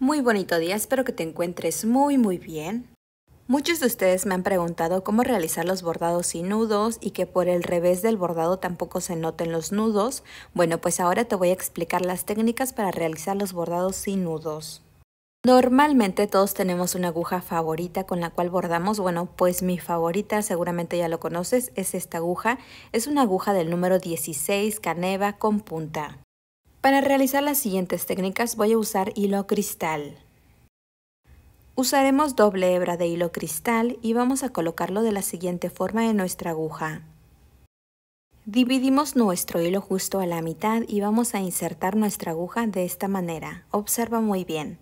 Muy bonito día, espero que te encuentres muy muy bien. Muchos de ustedes me han preguntado cómo realizar los bordados sin nudos y que por el revés del bordado tampoco se noten los nudos. Bueno, pues ahora te voy a explicar las técnicas para realizar los bordados sin nudos. Normalmente todos tenemos una aguja favorita con la cual bordamos. Bueno, pues mi favorita, seguramente ya lo conoces, es esta aguja. Es una aguja del número 16 caneva con punta. Para realizar las siguientes técnicas voy a usar hilo cristal. Usaremos doble hebra de hilo cristal y vamos a colocarlo de la siguiente forma en nuestra aguja. Dividimos nuestro hilo justo a la mitad y vamos a insertar nuestra aguja de esta manera. Observa muy bien.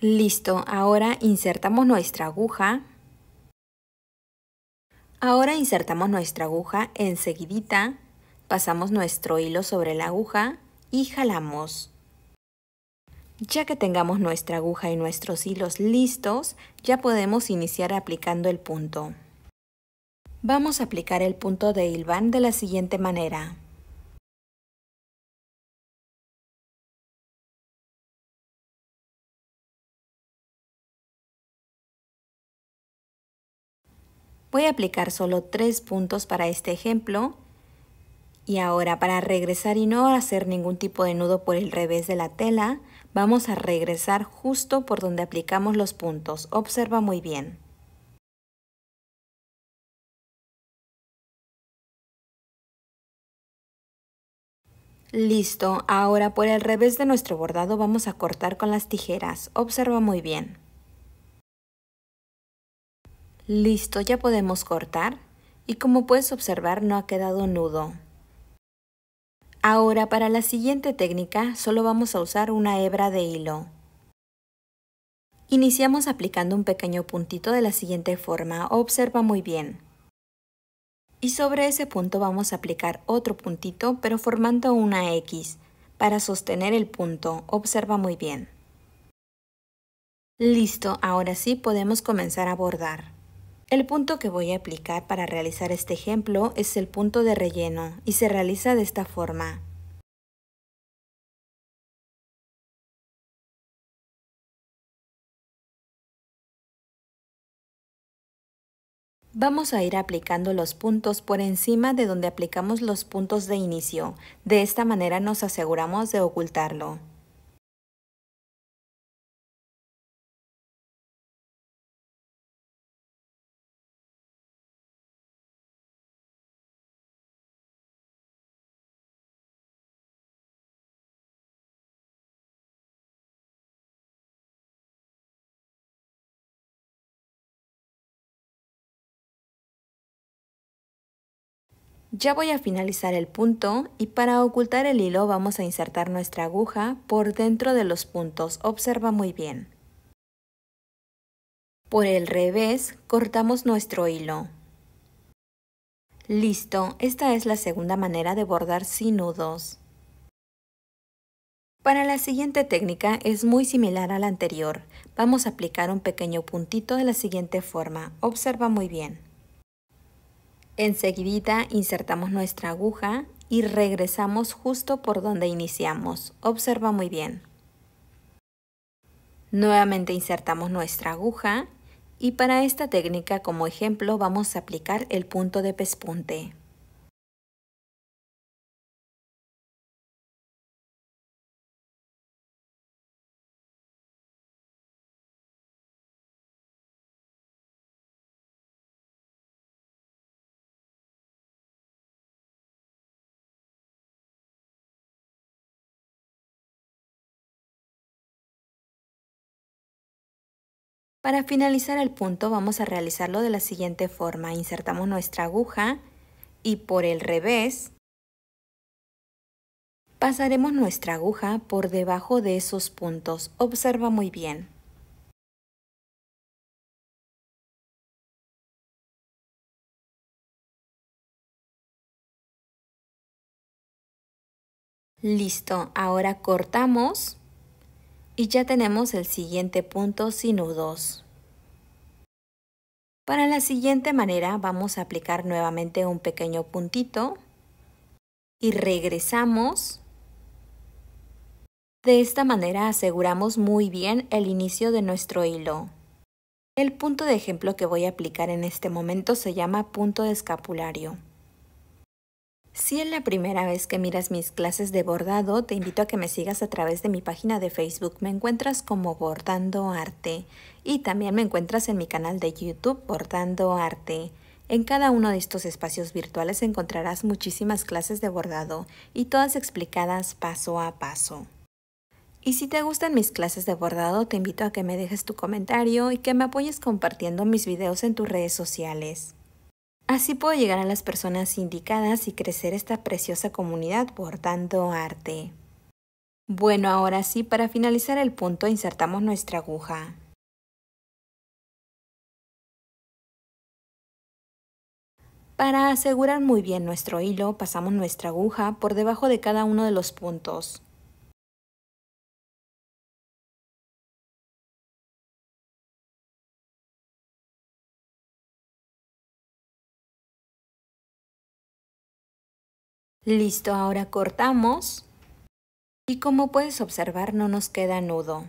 Listo, ahora insertamos nuestra aguja Ahora insertamos nuestra aguja enseguidita, pasamos nuestro hilo sobre la aguja y jalamos. Ya que tengamos nuestra aguja y nuestros hilos listos, ya podemos iniciar aplicando el punto. Vamos a aplicar el punto de hilván de la siguiente manera. Voy a aplicar solo tres puntos para este ejemplo. Y ahora para regresar y no hacer ningún tipo de nudo por el revés de la tela, vamos a regresar justo por donde aplicamos los puntos. Observa muy bien. Listo, ahora por el revés de nuestro bordado vamos a cortar con las tijeras. Observa muy bien. Listo, ya podemos cortar y como puedes observar no ha quedado nudo. Ahora para la siguiente técnica solo vamos a usar una hebra de hilo. Iniciamos aplicando un pequeño puntito de la siguiente forma, observa muy bien. Y sobre ese punto vamos a aplicar otro puntito pero formando una X para sostener el punto, observa muy bien. Listo, ahora sí podemos comenzar a bordar. El punto que voy a aplicar para realizar este ejemplo es el punto de relleno y se realiza de esta forma. Vamos a ir aplicando los puntos por encima de donde aplicamos los puntos de inicio. De esta manera nos aseguramos de ocultarlo. Ya voy a finalizar el punto y para ocultar el hilo vamos a insertar nuestra aguja por dentro de los puntos, observa muy bien. Por el revés cortamos nuestro hilo. Listo, esta es la segunda manera de bordar sin nudos. Para la siguiente técnica es muy similar a la anterior. Vamos a aplicar un pequeño puntito de la siguiente forma. Observa muy bien. Enseguida insertamos nuestra aguja y regresamos justo por donde iniciamos. Observa muy bien. Nuevamente insertamos nuestra aguja y para esta técnica como ejemplo vamos a aplicar el punto de pespunte. Para finalizar el punto vamos a realizarlo de la siguiente forma. Insertamos nuestra aguja y por el revés pasaremos nuestra aguja por debajo de esos puntos. Observa muy bien. Listo, ahora cortamos y ya tenemos el siguiente punto sin nudos. Para la siguiente manera vamos a aplicar nuevamente un pequeño puntito y regresamos. De esta manera aseguramos muy bien el inicio de nuestro hilo. El punto de ejemplo que voy a aplicar en este momento se llama punto de escapulario. Si es la primera vez que miras mis clases de bordado, te invito a que me sigas a través de mi página de Facebook. Me encuentras como Bordando Arte y también me encuentras en mi canal de YouTube Bordando Arte. En cada uno de estos espacios virtuales encontrarás muchísimas clases de bordado y todas explicadas paso a paso. Y si te gustan mis clases de bordado, te invito a que me dejes tu comentario y que me apoyes compartiendo mis videos en tus redes sociales. Así puedo llegar a las personas indicadas y crecer esta preciosa comunidad por tanto arte. Bueno, ahora sí, para finalizar el punto, insertamos nuestra aguja. Para asegurar muy bien nuestro hilo, pasamos nuestra aguja por debajo de cada uno de los puntos. Listo, ahora cortamos. Y como puedes observar no nos queda nudo.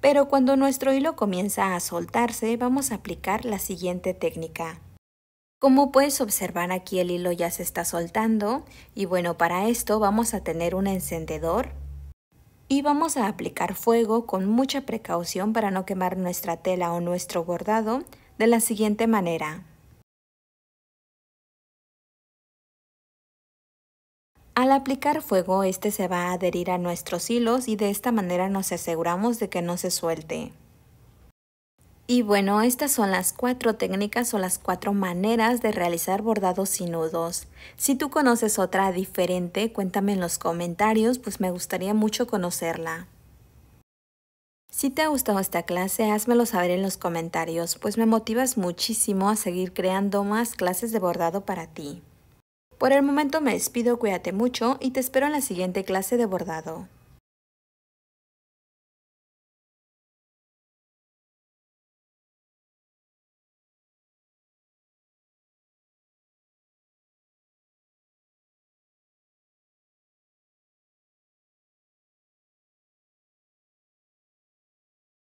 Pero cuando nuestro hilo comienza a soltarse, vamos a aplicar la siguiente técnica. Como puedes observar aquí el hilo ya se está soltando y bueno, para esto vamos a tener un encendedor y vamos a aplicar fuego con mucha precaución para no quemar nuestra tela o nuestro bordado de la siguiente manera. Al aplicar fuego, este se va a adherir a nuestros hilos y de esta manera nos aseguramos de que no se suelte. Y bueno, estas son las cuatro técnicas o las cuatro maneras de realizar bordados sin nudos. Si tú conoces otra diferente, cuéntame en los comentarios, pues me gustaría mucho conocerla. Si te ha gustado esta clase, házmelo saber en los comentarios, pues me motivas muchísimo a seguir creando más clases de bordado para ti. Por el momento me despido, cuídate mucho y te espero en la siguiente clase de bordado.